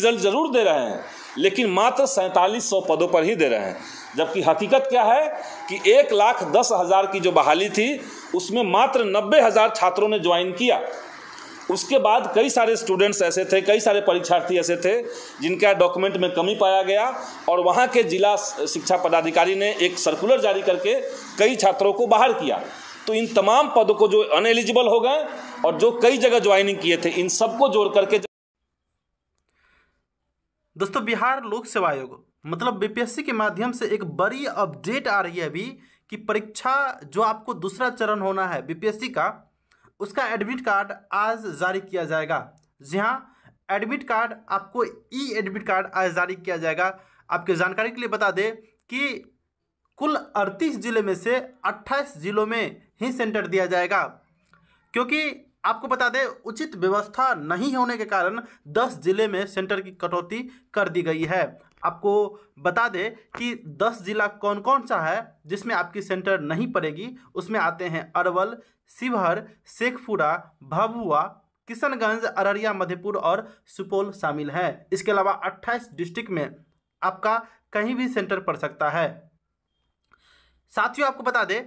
result जरूर दे रहे हैं लेकिन मात्र सैंतालीस सौ पदों पर ही दे रहे हैं जबकि हकीकत क्या है कि एक लाख दस हज़ार की जो बहाली थी उसमें मात्र नब्बे हज़ार छात्रों ने ज्वाइन किया उसके बाद कई सारे स्टूडेंट्स ऐसे थे कई सारे परीक्षार्थी ऐसे थे जिनका डॉक्यूमेंट में कमी पाया गया और वहाँ के जिला शिक्षा पदाधिकारी ने एक सर्कुलर जारी करके कई छात्रों को बाहर किया तो इन तमाम पदों को जो अनएलिजिबल हो गए और जो कई जगह ज्वाइनिंग किए थे इन सबको जोड़ करके दोस्तों बिहार लोक सेवा आयोग मतलब बीपीएससी के माध्यम से एक बड़ी अपडेट आ रही है अभी कि परीक्षा जो आपको दूसरा चरण होना है बीपीएससी का उसका एडमिट कार्ड आज जारी किया जाएगा जी हाँ एडमिट कार्ड आपको ई एडमिट कार्ड आज जारी किया जाएगा आपके जानकारी के लिए बता दें कि कुल अड़तीस जिले में से अट्ठाईस जिलों में ही सेंटर दिया जाएगा क्योंकि आपको बता दें उचित व्यवस्था नहीं होने के कारण 10 जिले में सेंटर की कटौती कर दी गई है आपको बता दें कि 10 जिला कौन कौन सा है जिसमें आपकी सेंटर नहीं पड़ेगी उसमें आते हैं अरवल शिवहर शेखपुरा भभुआ किशनगंज अररिया मधेपुर और सुपौल शामिल हैं इसके अलावा 28 डिस्ट्रिक्ट में आपका कहीं भी सेंटर पड़ सकता है साथियों आपको बता दें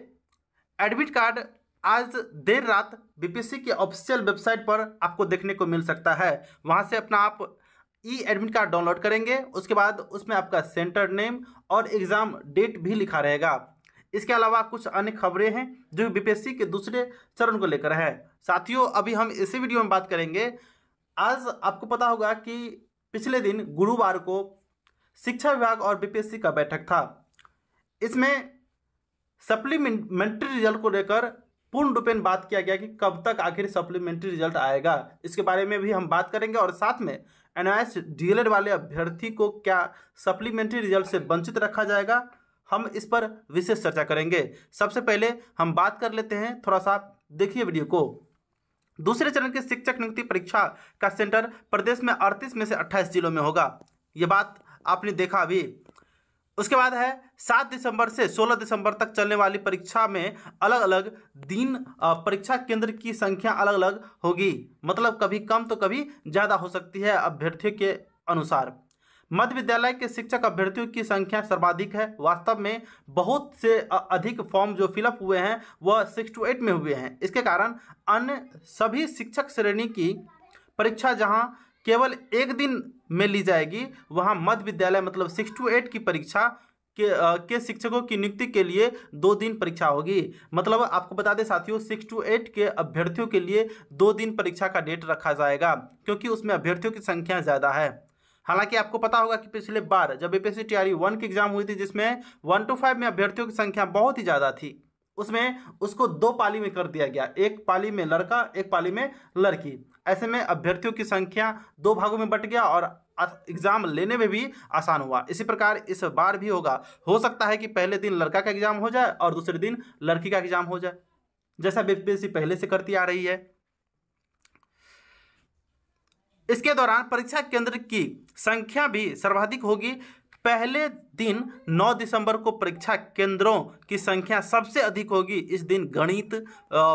एडमिट कार्ड आज देर रात बीपीसी की ऑफिशियल वेबसाइट पर आपको देखने को मिल सकता है वहाँ से अपना आप ई एडमिट कार्ड डाउनलोड करेंगे उसके बाद उसमें आपका सेंटर नेम और एग्ज़ाम डेट भी लिखा रहेगा इसके अलावा कुछ अन्य खबरें हैं जो बीपीएससी के दूसरे चरण को लेकर है साथियों अभी हम इसी वीडियो में बात करेंगे आज आपको पता होगा कि पिछले दिन गुरुवार को शिक्षा विभाग और बीपीएससी का बैठक था इसमें सप्लीमेंट्री रिजल्ट को लेकर पूर्ण रूपेण बात किया गया कि कब तक आखिर सप्लीमेंट्री रिजल्ट आएगा इसके बारे में भी हम बात करेंगे और साथ में एन डीएलएड e वाले अभ्यर्थी को क्या सप्लीमेंट्री रिजल्ट से वंचित रखा जाएगा हम इस पर विशेष चर्चा करेंगे सबसे पहले हम बात कर लेते हैं थोड़ा सा देखिए वीडियो को दूसरे चरण की शिक्षक नियुक्ति परीक्षा का सेंटर प्रदेश में अड़तीस में से अट्ठाईस जिलों में होगा ये बात आपने देखा अभी उसके बाद है सात दिसंबर से सोलह दिसंबर तक चलने वाली परीक्षा में अलग अलग दिन परीक्षा केंद्र की संख्या अलग अलग होगी मतलब कभी कम तो कभी ज़्यादा हो सकती है अभ्यर्थियों के अनुसार मध्य विद्यालय के शिक्षक अभ्यर्थियों की संख्या सर्वाधिक है वास्तव में बहुत से अधिक फॉर्म जो फिलअप हुए हैं वह सिक्स टू एट में हुए हैं इसके कारण अन्य सभी शिक्षक श्रेणी की परीक्षा जहां केवल एक दिन में ली जाएगी वहाँ मध्य विद्यालय मतलब सिक्स टू एट की परीक्षा के आ, के शिक्षकों की नियुक्ति के लिए दो दिन परीक्षा होगी मतलब आपको बता दें साथियों सिक्स टू एट के अभ्यर्थियों के लिए दो दिन परीक्षा का डेट रखा जाएगा क्योंकि उसमें अभ्यर्थियों की संख्या ज़्यादा है हालांकि आपको पता होगा कि पिछले बार जब टी टीआरई वन की एग्जाम हुई थी जिसमें वन टू फाइव में अभ्यर्थियों की संख्या बहुत ही ज़्यादा थी उसमें उसको दो पाली में कर दिया गया एक पाली में लड़का एक पाली में लड़की ऐसे में अभ्यर्थियों की संख्या दो भागों में बट गया और एग्जाम लेने में भी आसान हुआ इसी प्रकार इस बार भी होगा हो सकता है कि पहले दिन लड़का का एग्जाम हो जाए और दूसरे दिन लड़की का एग्जाम हो जाए जैसा बीपीएससी पहले से करती आ रही है इसके दौरान परीक्षा केंद्र की संख्या भी सर्वाधिक होगी पहले दिन 9 दिसंबर को परीक्षा केंद्रों की संख्या सबसे अधिक होगी इस दिन गणित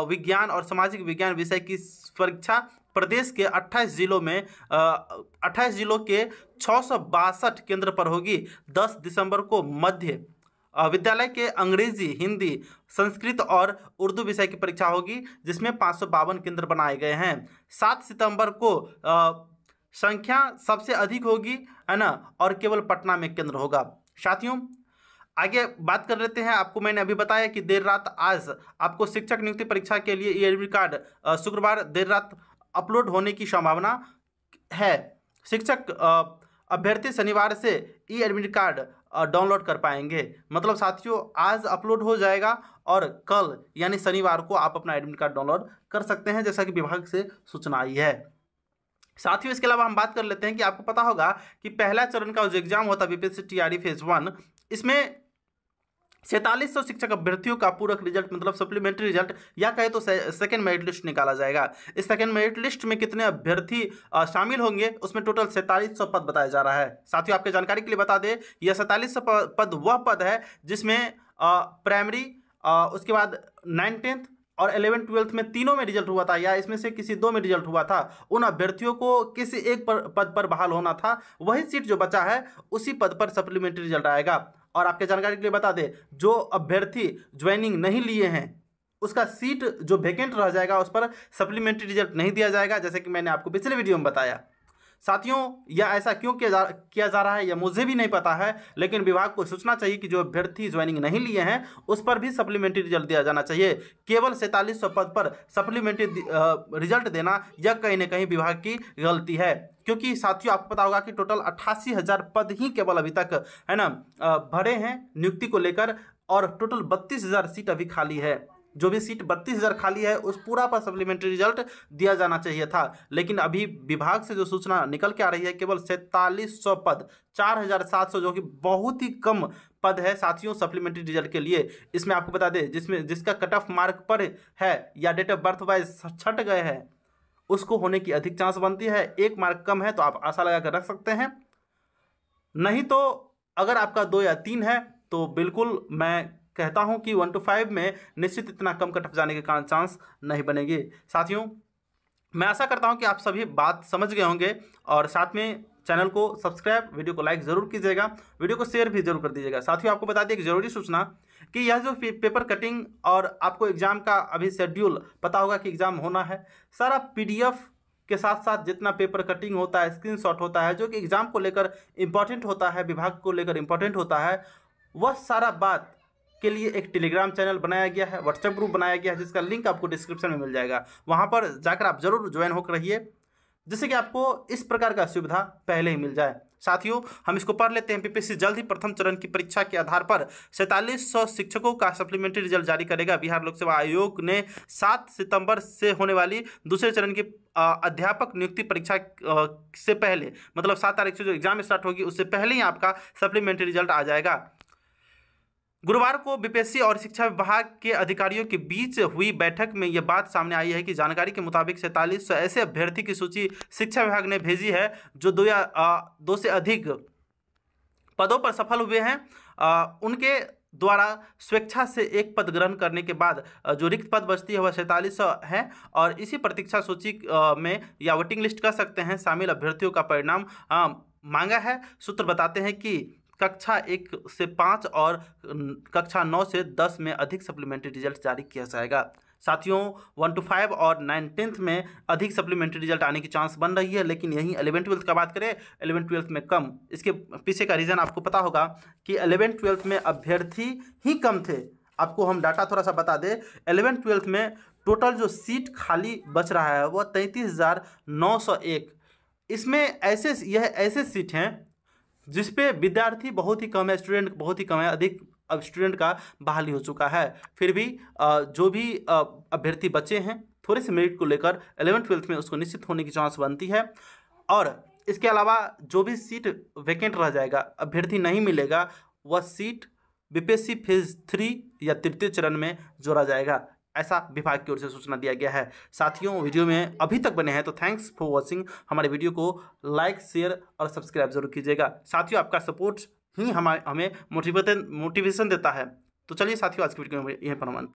विज्ञान और सामाजिक विज्ञान विषय की परीक्षा प्रदेश के 28 जिलों में अट्ठाईस जिलों के छः केंद्र पर होगी 10 दिसंबर को मध्य विद्यालय के अंग्रेजी हिंदी संस्कृत और उर्दू विषय की परीक्षा होगी जिसमें पाँच केंद्र बनाए गए हैं सात सितंबर को संख्या सबसे अधिक होगी है ना और केवल पटना में केंद्र होगा साथियों आगे बात कर लेते हैं आपको मैंने अभी बताया कि देर रात आज आपको शिक्षक नियुक्ति परीक्षा के लिए ई e एडमिट कार्ड शुक्रवार देर रात अपलोड होने की संभावना है शिक्षक अभ्यर्थी शनिवार से e e admit card download कर पाएंगे मतलब साथियों आज अपलोड हो जाएगा और कल यानी शनिवार को आप अपना एडमिट e कार्ड डाउनलोड कर सकते हैं जैसा कि विभाग से सूचना आई है साथियों इसके अलावा हम बात कर लेते हैं कि आपको पता होगा कि पहला चरण का जो एग्जाम होता है बीपीएससी टीआरडी फेज वन इसमें सैंतालीस सौ शिक्षक अभ्यर्थियों का पूरक रिजल्ट मतलब सप्लीमेंट्री रिजल्ट या कहे तो सेकंड मेरिट लिस्ट निकाला जाएगा इस सेकंड मेरिट लिस्ट में कितने अभ्यर्थी शामिल होंगे उसमें टोटल सैंतालीस सौ पद बताया जा रहा है साथियों आपके जानकारी के लिए बता दें यह सैंतालीस सौ पद वह पद है जिसमें प्राइमरी उसके बाद नाइन टेंथ और एलेवन ट्वेल्थ में तीनों में रिजल्ट हुआ था या इसमें से किसी दो में रिजल्ट हुआ था उन अभ्यर्थियों को किसी एक पद पर बहाल होना था वही सीट जो बचा है उसी पद पर सप्लीमेंट्री रिजल्ट आएगा और आपके जानकारी के लिए बता दें जो अभ्यर्थी ज्वाइनिंग नहीं लिए हैं उसका सीट जो वैकेंट रह जाएगा उस पर सप्लीमेंट्री रिजल्ट नहीं दिया जाएगा जैसे कि मैंने आपको पिछले वीडियो में बताया साथियों या ऐसा क्यों किया जा किया जा रहा है यह मुझे भी नहीं पता है लेकिन विभाग को सोचना चाहिए कि जो अभ्यर्थी ज्वाइनिंग नहीं लिए हैं उस पर भी सप्लीमेंट्री रिजल्ट दिया जाना चाहिए केवल सैंतालीस पद पर सप्लीमेंट्री रिजल्ट देना यह कहीं ना कहीं विभाग की गलती है क्योंकि साथियों आपको पता होगा कि टोटल अट्ठासी हज़ार पद ही केवल अभी तक है ना भरे हैं नियुक्ति को लेकर और टोटल बत्तीस हज़ार सीट अभी खाली है जो भी सीट बत्तीस हज़ार खाली है उस पूरा पर सप्लीमेंट्री रिजल्ट दिया जाना चाहिए था लेकिन अभी विभाग से जो सूचना निकल के आ रही है केवल सैंतालीस सौ पद चार हज़ार सात सौ जो कि बहुत ही कम पद है साथियों सप्लीमेंट्री रिजल्ट के लिए इसमें आपको बता दें जिसमें जिसका कट ऑफ मार्क पर है या डेट ऑफ बर्थ वाइज छट गए हैं उसको होने की अधिक चांस बनती है एक मार्क कम है तो आप आशा लगा कर रख सकते हैं नहीं तो अगर आपका दो या तीन है तो बिल्कुल मैं कहता हूं कि वन टू फाइव में निश्चित इतना कम कटअप जाने के कारण चांस नहीं बनेंगे साथियों मैं आशा करता हूं कि आप सभी बात समझ गए होंगे और साथ में चैनल को सब्सक्राइब वीडियो को लाइक ज़रूर कीजिएगा वीडियो को शेयर भी जरूर कर दीजिएगा साथियों आपको बता दें एक ज़रूरी सूचना कि यह जो पेपर कटिंग और आपको एग्ज़ाम का अभी शेड्यूल पता होगा कि एग्ज़ाम होना है सारा पीडीएफ के साथ साथ जितना पेपर कटिंग होता है शॉट होता है जो कि एग्ज़ाम को लेकर इम्पॉर्टेंट होता है विभाग को लेकर इम्पॉर्टेंट होता है वह सारा बात के लिए एक टेलीग्राम चैनल बनाया गया है व्हाट्सएप ग्रुप बनाया गया है जिसका लिंक आपको डिस्क्रिप्शन में मिल जाएगा वहाँ पर जाकर आप जरूर ज्वाइन होकर रहिए जिससे कि आपको इस प्रकार का सुविधा पहले ही मिल जाए साथियों हम इसको पढ़ लेते हैं पीपीसी जल्द ही प्रथम चरण की परीक्षा के आधार पर सैंतालीस सौ शिक्षकों का सप्लीमेंट्री रिजल्ट जारी करेगा बिहार लोक सेवा आयोग ने सात सितंबर से होने वाली दूसरे चरण की अध्यापक नियुक्ति परीक्षा से पहले मतलब सात तारीख से जो एग्जाम स्टार्ट होगी उससे पहले ही आपका सप्लीमेंट्री रिजल्ट आ जाएगा गुरुवार को बीपीएससी और शिक्षा विभाग के अधिकारियों के बीच हुई बैठक में यह बात सामने आई है कि जानकारी के मुताबिक सैंतालीस ऐसे अभ्यर्थी की सूची शिक्षा विभाग ने भेजी है जो दो या आ, दो से अधिक पदों पर सफल हुए हैं आ, उनके द्वारा स्वेच्छा से एक पद ग्रहण करने के बाद जो रिक्त पद बचती है वह सैंतालीस है और इसी प्रतीक्षा सूची में या वोटिंग लिस्ट कर सकते हैं शामिल अभ्यर्थियों का परिणाम मांगा है सूत्र बताते हैं कि कक्षा एक से पाँच और कक्षा नौ से दस में अधिक सप्लीमेंट्री रिजल्ट जारी किया जाएगा साथियों वन टू फाइव और नाइन टेंथ में अधिक सप्लीमेंट्री रिजल्ट आने की चांस बन रही है लेकिन यहीं एलेवन ट्वेल्थ का बात करें एलेवन ट्वेल्थ में कम इसके पीछे का रीज़न आपको पता होगा कि एलेवन ट्वेल्थ में अभ्यर्थी ही कम थे आपको हम डाटा थोड़ा सा बता दें एलेवन ट्वेल्थ में टोटल जो सीट खाली बच रहा है वह तैंतीस हज़ार नौ सौ एक इसमें ऐसे यह ऐसे सीट हैं जिसपे विद्यार्थी बहुत ही कम है स्टूडेंट बहुत ही कम है अधिक अब स्टूडेंट का बहाली हो चुका है फिर भी जो भी अभ्यर्थी बच्चे हैं थोड़े से मेरिट को लेकर एलेवन ट्वेल्थ में उसको निश्चित होने की चांस बनती है और इसके अलावा जो भी सीट वैकेंट रह जाएगा अभ्यर्थी नहीं मिलेगा वह सीट बीपीएससी फेज थ्री या तृतीय चरण में जोड़ा जाएगा ऐसा विभाग की ओर से सूचना दिया गया है साथियों वीडियो में अभी तक बने हैं तो थैंक्स फॉर वॉचिंग हमारे वीडियो को लाइक शेयर और सब्सक्राइब जरूर कीजिएगा साथियों आपका सपोर्ट ही हमारे हमें मोटिवेशन मोटिवेशन देता है तो चलिए साथियों आज की वीडियो में यही प्रमाण